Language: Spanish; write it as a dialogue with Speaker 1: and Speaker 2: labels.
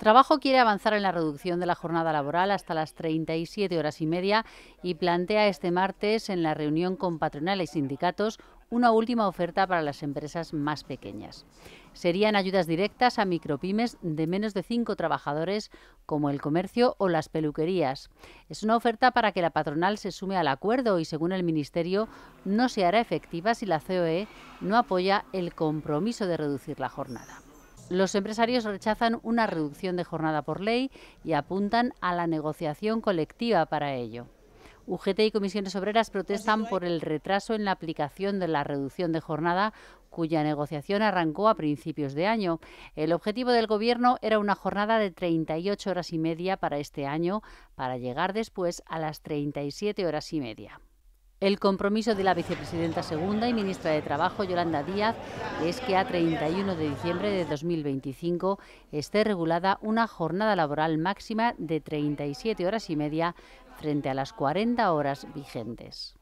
Speaker 1: Trabajo quiere avanzar en la reducción de la jornada laboral hasta las 37 horas y media y plantea este martes en la reunión con patronales y sindicatos una última oferta para las empresas más pequeñas. Serían ayudas directas a micropymes de menos de cinco trabajadores, como el comercio o las peluquerías. Es una oferta para que la patronal se sume al acuerdo y, según el Ministerio, no se hará efectiva si la COE no apoya el compromiso de reducir la jornada. Los empresarios rechazan una reducción de jornada por ley y apuntan a la negociación colectiva para ello. UGT y comisiones obreras protestan por el retraso en la aplicación de la reducción de jornada cuya negociación arrancó a principios de año. El objetivo del Gobierno era una jornada de 38 horas y media para este año, para llegar después a las 37 horas y media. El compromiso de la vicepresidenta segunda y ministra de Trabajo, Yolanda Díaz, es que a 31 de diciembre de 2025 esté regulada una jornada laboral máxima de 37 horas y media frente a las 40 horas vigentes.